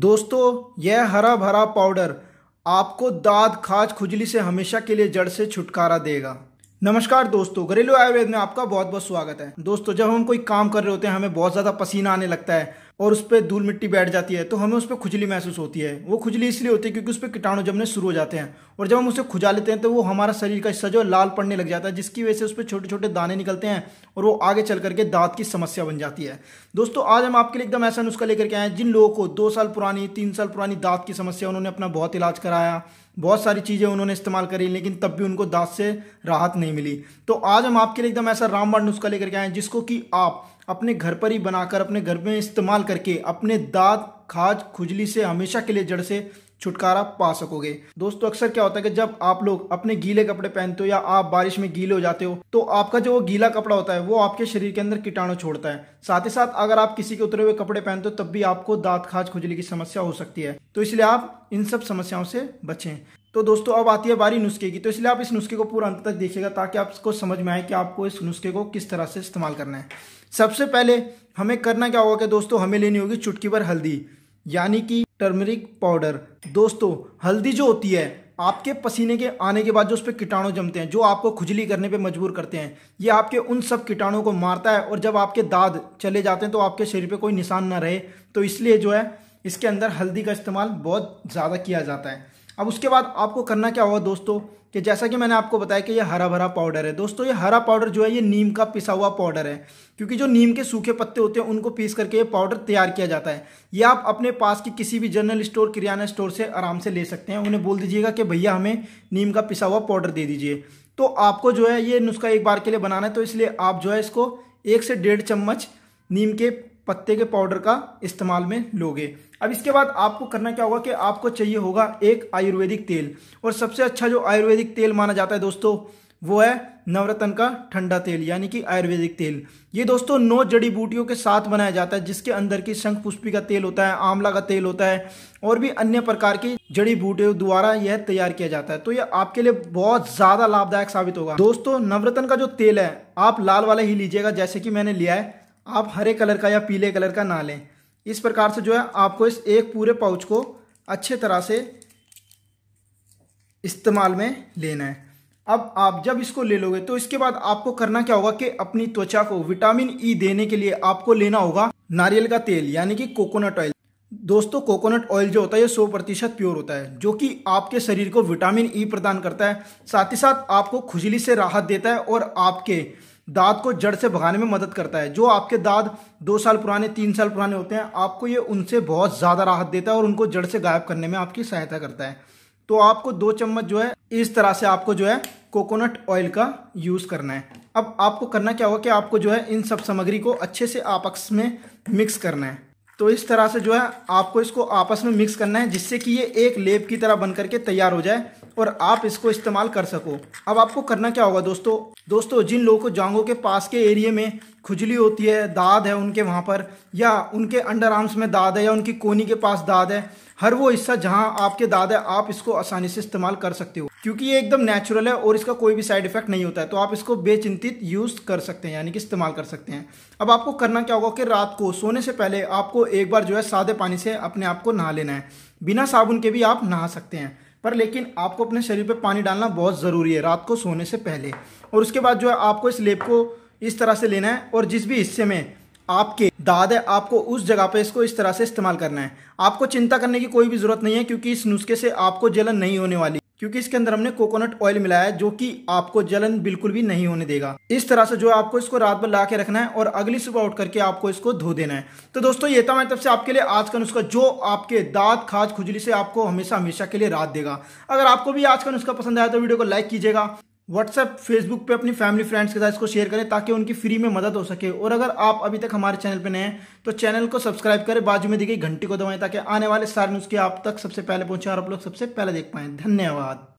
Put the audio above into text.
दोस्तों यह हरा भरा पाउडर आपको दाद खाज खुजली से हमेशा के लिए जड़ से छुटकारा देगा नमस्कार दोस्तों घरेलू आयुर्वेद में आपका बहुत बहुत स्वागत है दोस्तों जब हम कोई काम कर रहे होते हैं हमें बहुत ज़्यादा पसीना आने लगता है और उस पर धूल मिट्टी बैठ जाती है तो हमें उस पर खुजली महसूस होती है वो खुजली इसलिए होती है क्योंकि उस पर कीटाणु जमने शुरू हो जाते हैं और जब हम उसे खुजा लेते हैं तो वो हमारा शरीर का हिस्सा जो लाल पड़ने लग जाता है जिसकी वजह से उस पर छोटे छोटे दाने निकलते हैं और वो आगे चल करके दांत की समस्या बन जाती है दोस्तों आज हम आपके लिए एकदम ऐसा नुस्खा लेकर के आए हैं जिन लोगों को दो साल पुरानी तीन साल पुरानी दांत की समस्या उन्होंने अपना बहुत इलाज कराया बहुत सारी चीज़ें उन्होंने इस्तेमाल करी लेकिन तब भी उनको दांत से राहत नहीं मिली तो आज हम आपके लिए एकदम ऐसा रामबाण नुस्खा लेकर के आए हैं जिसको कि आप अपने घर पर ही बनाकर अपने घर में इस्तेमाल करके अपने दाँत खाज खुजली से हमेशा के लिए जड़ से छुटकारा पा सकोगे दोस्तों अक्सर क्या होता है कि जब आप लोग अपने गीले कपड़े पहनते हो या आप बारिश में गीले हो जाते हो तो आपका जो वो गीला कपड़ा होता है वो आपके शरीर के अंदर कीटाणु छोड़ता है साथ ही साथ अगर आप किसी के उतरे हुए कपड़े पहनते हो तब भी आपको दांत खाज खुजली की समस्या हो सकती है तो इसलिए आप इन सब समस्याओं से बचें तो दोस्तों अब आती है बारी नुस्खे की तो इसलिए आप इस नुस्खे को पूरा अंत तक देखिएगा ताकि आपको समझ में आए कि आपको इस नुस्खे को किस तरह से इस्तेमाल करना है सबसे पहले हमें करना क्या होगा कि दोस्तों हमें लेनी होगी चुटकी भर हल्दी यानी कि टर्मरिक पाउडर दोस्तों हल्दी जो होती है आपके पसीने के आने के बाद जो उस पर कीटाणु जमते हैं जो आपको खुजली करने पे मजबूर करते हैं ये आपके उन सब कीटाणुओं को मारता है और जब आपके दाद चले जाते हैं तो आपके शरीर पे कोई निशान ना रहे तो इसलिए जो है इसके अंदर हल्दी का इस्तेमाल बहुत ज़्यादा किया जाता है अब उसके बाद आपको करना क्या होगा दोस्तों कि जैसा कि मैंने आपको बताया कि ये हरा भरा पाउडर है दोस्तों ये हरा पाउडर जो है ये नीम का पिसा हुआ पाउडर है क्योंकि जो नीम के सूखे पत्ते होते हैं उनको पीस करके ये पाउडर तैयार किया जाता है ये आप अपने पास की किसी भी जनरल स्टोर किराना स्टोर से आराम से ले सकते हैं उन्हें बोल दीजिएगा कि भैया हमें नीम का पिसा हुआ पाउडर दे दीजिए तो आपको जो है ये नुस्खा एक बार के लिए बनाना है तो इसलिए आप जो है इसको एक से डेढ़ चम्मच नीम के पत्ते के पाउडर का इस्तेमाल में लोगे अब इसके बाद आपको करना क्या होगा कि आपको चाहिए होगा एक आयुर्वेदिक तेल और सबसे अच्छा जो आयुर्वेदिक तेल माना जाता है दोस्तों वो है नवरत्न का ठंडा तेल यानी कि आयुर्वेदिक तेल ये दोस्तों नौ जड़ी बूटियों के साथ बनाया जाता है जिसके अंदर की शंख पुष्पी का तेल होता है आंवला का तेल होता है और भी अन्य प्रकार की जड़ी बूटियों द्वारा यह तैयार किया जाता है तो यह आपके लिए बहुत ज़्यादा लाभदायक साबित होगा दोस्तों नवरत्न का जो तेल है आप लाल वाला ही लीजिएगा जैसे कि मैंने लिया है आप हरे कलर का या पीले कलर का ना लें इस प्रकार से जो है आपको इस एक पूरे पाउच को अच्छे तरह से इस्तेमाल में लेना है अब आप जब इसको ले लोगे तो इसके बाद आपको करना क्या होगा कि अपनी त्वचा को विटामिन ई देने के लिए आपको लेना होगा नारियल का तेल यानी कि कोकोनट ऑयल दोस्तों कोकोनट ऑयल जो होता है ये सौ प्रतिशत प्योर होता है जो कि आपके शरीर को विटामिन ई प्रदान करता है साथ ही साथ आपको खुजली से राहत देता है और आपके दाद को जड़ से भगाने में मदद करता है जो आपके दाँत दो साल पुराने तीन साल पुराने होते हैं आपको ये उनसे बहुत ज़्यादा राहत देता है और उनको जड़ से गायब करने में आपकी सहायता करता है तो आपको दो चम्मच जो है इस तरह से आपको जो है कोकोनट ऑयल का यूज़ करना है अब आपको करना क्या होगा कि आपको जो है इन सब सामग्री को अच्छे से आपस में मिक्स करना है तो इस तरह से जो है आपको इसको आपस में मिक्स करना है जिससे कि ये एक लेप की तरह बन करके तैयार हो जाए और आप इसको इस्तेमाल कर सको अब आपको करना क्या होगा दोस्तों दोस्तों जिन लोगों को जांगों के पास के एरिए में खुजली होती है दाद है उनके वहाँ पर या उनके अंडर आर्म्स में दाद है या उनकी कोनी के पास दाद है हर वो हिस्सा जहाँ आपके दाद है आप इसको आसानी से इस्तेमाल कर सकते हो क्योंकि ये एकदम नेचुरल है और इसका कोई भी साइड इफेक्ट नहीं होता है तो आप इसको बेचिंतित यूज़ कर सकते हैं यानी कि इस्तेमाल कर सकते हैं अब आपको करना क्या होगा कि रात को सोने से पहले आपको एक बार जो है सादे पानी से अपने आप को नहा लेना है बिना साबुन के भी आप नहा सकते हैं पर लेकिन आपको अपने शरीर पे पानी डालना बहुत ज़रूरी है रात को सोने से पहले और उसके बाद जो है आपको इस लेप को इस तरह से लेना है और जिस भी हिस्से में आपके दाद है आपको उस जगह पे इसको इस तरह से इस्तेमाल करना है आपको चिंता करने की कोई भी ज़रूरत नहीं है क्योंकि इस नुस्खे से आपको जलन नहीं होने वाली क्योंकि इसके अंदर हमने कोकोनट ऑयल मिलाया है जो कि आपको जलन बिल्कुल भी नहीं होने देगा इस तरह से जो है आपको इसको रात भर ला के रखना है और अगली सुबह उठ करके आपको इसको धो देना है तो दोस्तों ये था मैं तब से आपके लिए आज का नुस्खा जो आपके दांत खाज खुजली से आपको हमेशा हमेशा के लिए रात देगा अगर आपको भी आज का नुस्खा पसंद आया तो वीडियो को लाइक कीजिएगा व्हाट्सएप फेसबुक पे अपनी फैमिली फ्रेंड्स के साथ इसको शेयर करें ताकि उनकी फ्री में मदद हो सके और अगर आप अभी तक हमारे चैनल पे नए हैं तो चैनल को सब्सक्राइब करें बाजू में दी गई घंटी को दबाएं ताकि आने वाले सारे न्यूज़ के आप तक सबसे पहले पहुंचे और आप लोग सबसे पहले देख पाएं धन्यवाद